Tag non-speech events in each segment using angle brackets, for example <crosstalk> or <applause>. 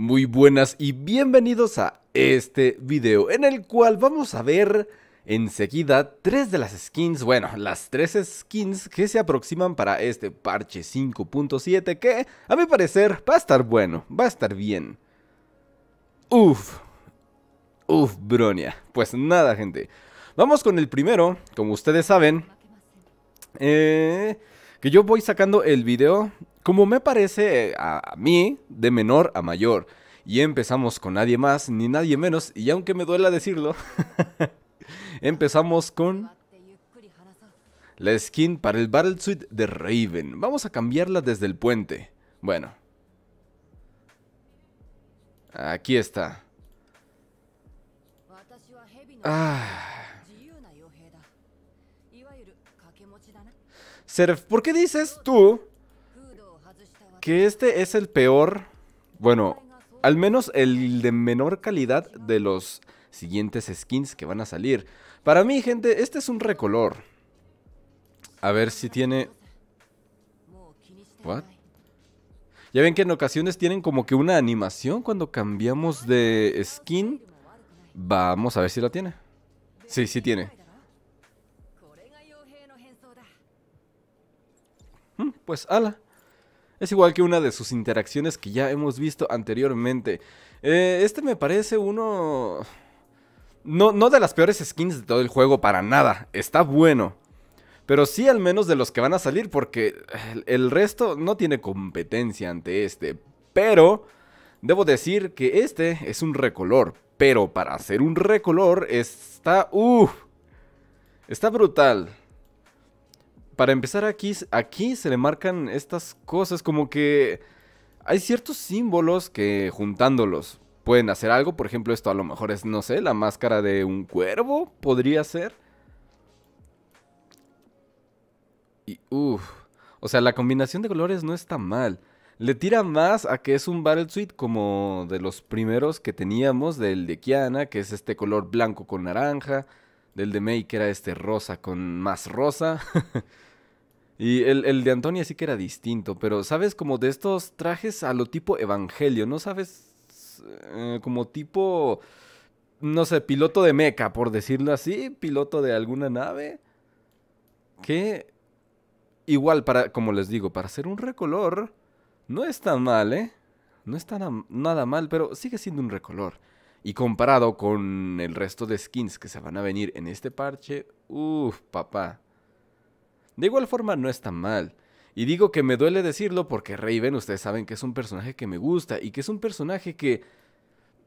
Muy buenas y bienvenidos a este video en el cual vamos a ver enseguida tres de las skins, bueno, las tres skins que se aproximan para este parche 5.7 que a mi parecer va a estar bueno, va a estar bien. Uf, uf, bronia. Pues nada, gente. Vamos con el primero, como ustedes saben. Eh, que yo voy sacando el video como me parece eh, a, mí, de menor a mayor. Y empezamos con nadie más ni nadie menos, y aunque me duela decirlo, <laughs> empezamos con la skin para el Battle Suite de Raven. Vamos a cambiarla desde el puente. Bueno. Aquí está. Ah. Serf, ¿por qué dices tú que este es el peor, bueno, al menos el de menor calidad de los siguientes skins que van a salir. Para mí, gente, este es un recolor. A ver si tiene... ¿What? Ya ven que en ocasiones tienen como que una animación cuando cambiamos de skin. Vamos a ver si la tiene. Sí, sí tiene. Hmm, pues ala. Es igual que una de sus interacciones que ya hemos visto anteriormente. Eh, este me parece uno... No, no de las peores skins de todo el juego para nada. Está bueno. Pero sí al menos de los que van a salir porque el resto no tiene competencia ante este. Pero debo decir que este es un recolor. Pero para hacer un recolor está... uff, está brutal para empezar aquí, aquí se le marcan estas cosas como que hay ciertos símbolos que juntándolos pueden hacer algo. Por ejemplo, esto a lo mejor es, no sé, la máscara de un cuervo, podría ser. Y uff, o sea, la combinación de colores no está mal. Le tira más a que es un Battle Suite como de los primeros que teníamos, del de Kiana, que es este color blanco con naranja, del de Mei, que era este rosa con más rosa. <laughs> Y el, de Antonio sí que era distinto, pero sabes, como de estos trajes a lo tipo evangelio, ¿no sabes? Eh, como tipo, no sé, piloto de meca, por decirlo así, piloto de alguna nave. Que igual, para, como les digo, para ser un recolor, no es tan mal, ¿eh? No está nada mal, pero sigue siendo un recolor. Y comparado con el resto de skins que se van a venir en este parche, uff, papá. De igual forma, no está mal. Y digo que me duele decirlo porque Raven, ustedes saben que es un personaje que me gusta y que es un personaje que,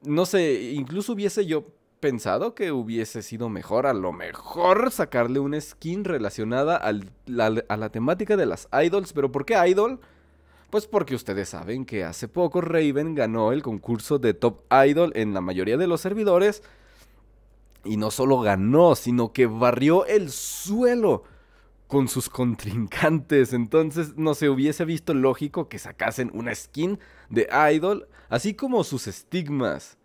no sé, incluso hubiese yo pensado que hubiese sido mejor, a lo mejor, sacarle una skin relacionada a la temática de las idols. ¿Pero por qué idol? Pues porque ustedes saben que hace poco Raven ganó el concurso de Top Idol en la mayoría de los servidores. Y no solo ganó, sino que barrió el suelo con sus contrincantes. Entonces no se hubiese visto lógico que sacasen una skin de Idol, así como sus estigmas.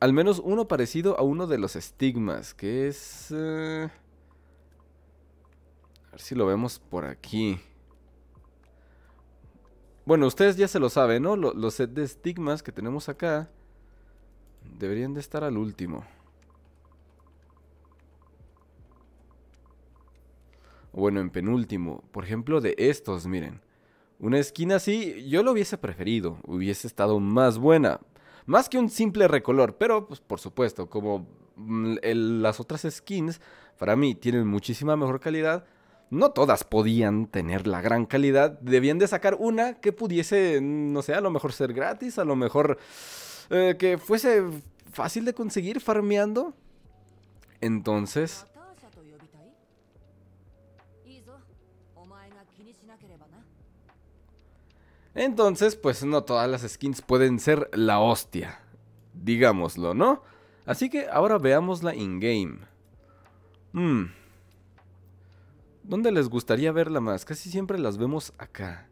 Al menos uno parecido a uno de los estigmas, que es... Eh, a ver si lo vemos por aquí. Bueno, ustedes ya se lo saben, ¿no? Los set de estigmas que tenemos acá deberían de estar al último. bueno, en penúltimo, por ejemplo, de estos, miren. Una esquina así, yo lo hubiese preferido, hubiese estado más buena. Más que un simple recolor, pero pues por supuesto, como mm, las otras skins, para mí, tienen muchísima mejor calidad. No todas podían tener la gran calidad. Debían de sacar una que pudiese, no sé, a lo mejor ser gratis, a lo mejor eh, que fuese fácil de conseguir farmeando. Entonces, Entonces, pues no todas las skins pueden ser la hostia, digámoslo, ¿no? Así que ahora veámosla in-game. Hmm. ¿Dónde les gustaría verla más? Casi siempre las vemos acá.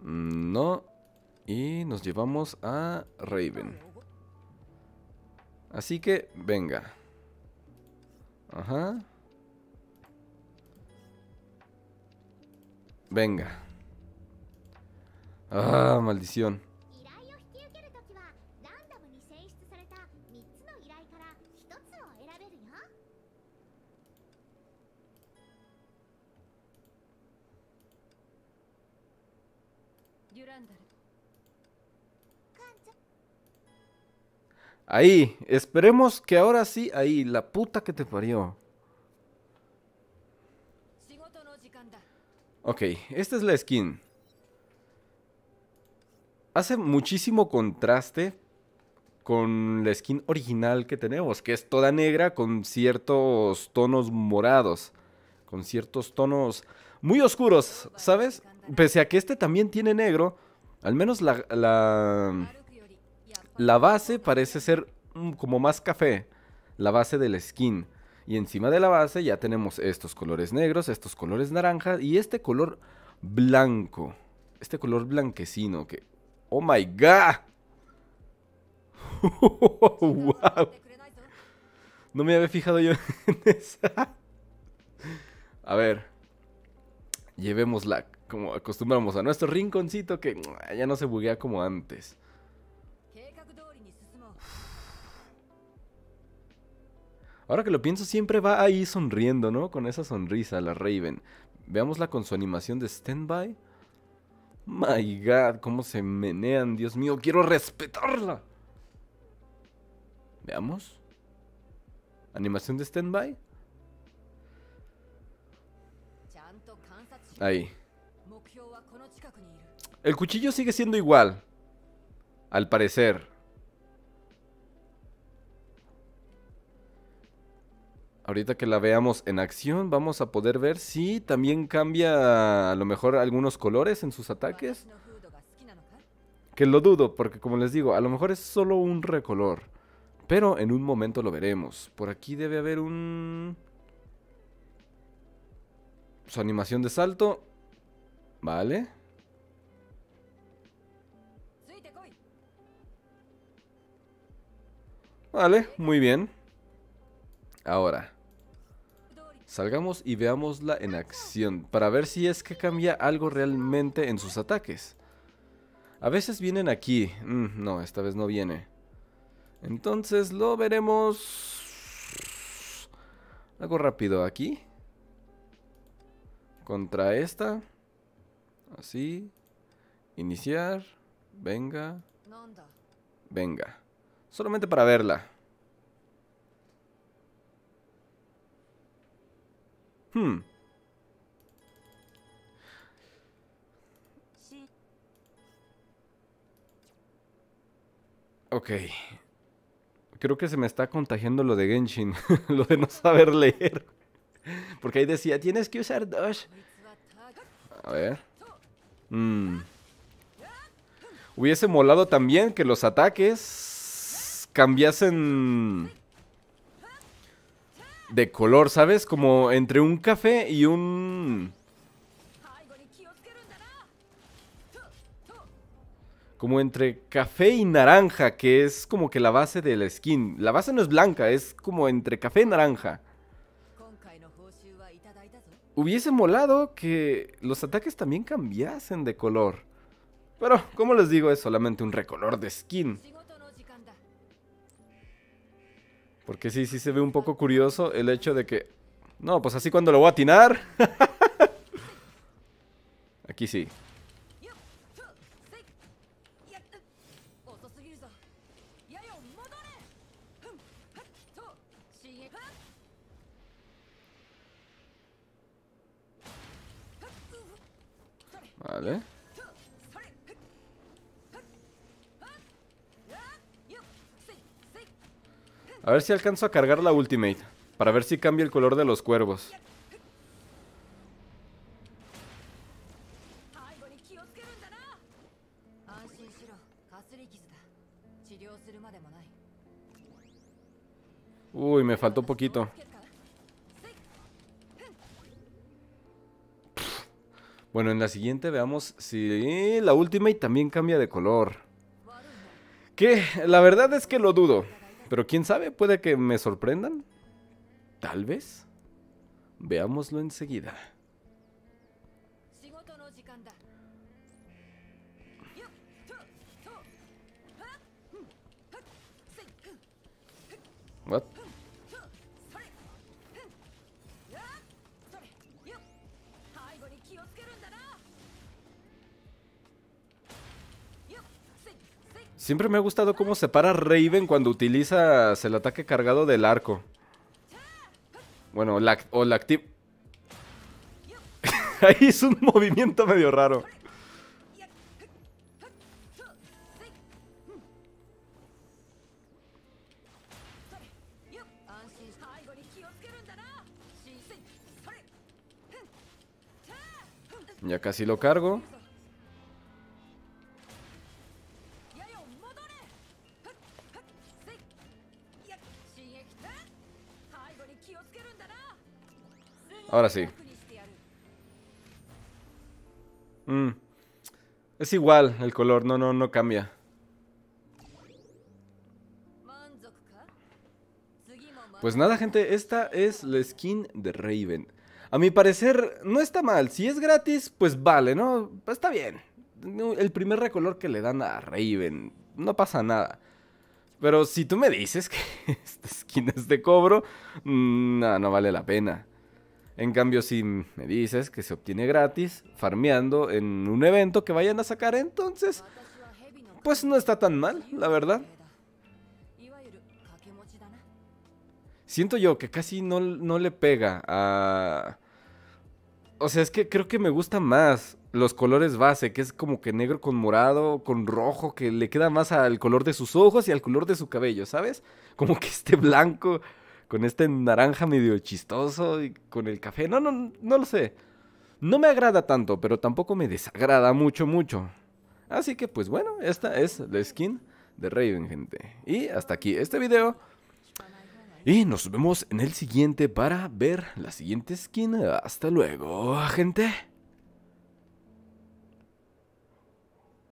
Mm, no. Y nos llevamos a Raven. Así que, venga. Ajá. Venga. Ah, maldición. Ahí, esperemos que ahora sí, ahí, la puta que te parió. Ok, esta es la skin. Hace muchísimo contraste con la skin original que tenemos, que es toda negra con ciertos tonos morados, con ciertos tonos muy oscuros, ¿sabes? Pese a que este también tiene negro, al menos la, la, base parece ser mm, como más café, la base la skin. Y encima de la base ya tenemos estos colores negros, estos colores naranjas y este color blanco. Este color blanquecino que... ¡Oh, my God! <laughs> ¡Wow! No me había fijado yo <laughs> en esa. A ver. Llevémosla como acostumbramos a nuestro rinconcito que ya no se buguea como antes. Ahora que lo pienso, siempre va ahí sonriendo, ¿no? Con esa sonrisa, la Raven. Veámosla con su animación de stand-by. My God, cómo se menean, Dios mío, quiero respetarla. Veamos. Animación de stand-by. Ahí. El cuchillo sigue siendo igual. Al parecer. ahorita que la veamos en acción, vamos a poder ver si también cambia a lo mejor algunos colores en sus ataques. Que lo dudo, porque como les digo, a lo mejor es solo un recolor. Pero en un momento lo veremos. Por aquí debe haber un... Su animación de salto. Vale. Vale, muy bien. Ahora. Salgamos y veámosla en acción para ver si es que cambia algo realmente en sus ataques. A veces vienen aquí. Mm, no, esta vez no viene. Entonces lo veremos... Algo rápido aquí. Contra esta. Así. Iniciar. Venga. Venga. Solamente para verla. Hmm. Ok. Creo que se me está contagiando lo de Genshin, <laughs> lo de no saber leer. Porque ahí decía, tienes que usar Dash. A ver. Hmm. Hubiese molado también que los ataques cambiasen de color, ¿sabes? Como entre un café y un... Como entre café y naranja, que es como que la base de la skin. La base no es blanca, es como entre café y naranja. Hubiese molado que los ataques también cambiasen de color. Pero, como les digo, es solamente un recolor de skin. Porque sí, sí se ve un poco curioso el hecho de que... No, pues así cuando lo voy a atinar. <laughs> Aquí sí. Vale. A ver si alcanzo a cargar la ultimate. Para ver si cambia el color de los cuervos. Uy, me faltó poquito. Bueno, en la siguiente veamos si la ultimate también cambia de color. Que la verdad es que lo dudo. Pero quién sabe, puede que me sorprendan. Tal vez. Veámoslo enseguida. Siempre me ha gustado cómo se para Raven cuando utiliza el ataque cargado del arco. Bueno, la, o la activa... <laughs> Ahí es un movimiento medio raro. Ya casi lo cargo. Ahora sí. Mm. Es igual el color, no, no, no cambia. Pues nada, gente, esta es la skin de Raven. A mi parecer, no está mal. Si es gratis, pues vale, ¿no? Está bien. El primer recolor que le dan a Raven. No pasa nada. Pero si tú me dices <laughs> que esta skin es de cobro, mm, no, no vale la pena. En cambio, si me dices que se obtiene gratis, farmeando en un evento que vayan a sacar, entonces, pues no está tan mal, la verdad. Siento yo que casi no, le pega a... O sea, es que creo que me gusta más los colores base, que es como que negro con morado, con rojo, que le queda más al color de sus ojos y al color de su cabello, ¿sabes? Como que este blanco con este naranja medio chistoso y con el café. No, no, no lo sé. No me agrada tanto, pero tampoco me desagrada mucho, mucho. Así que pues bueno, esta es la skin de Raven, gente. Y hasta aquí este video. Y nos vemos en el siguiente para ver la siguiente skin. Hasta luego, gente.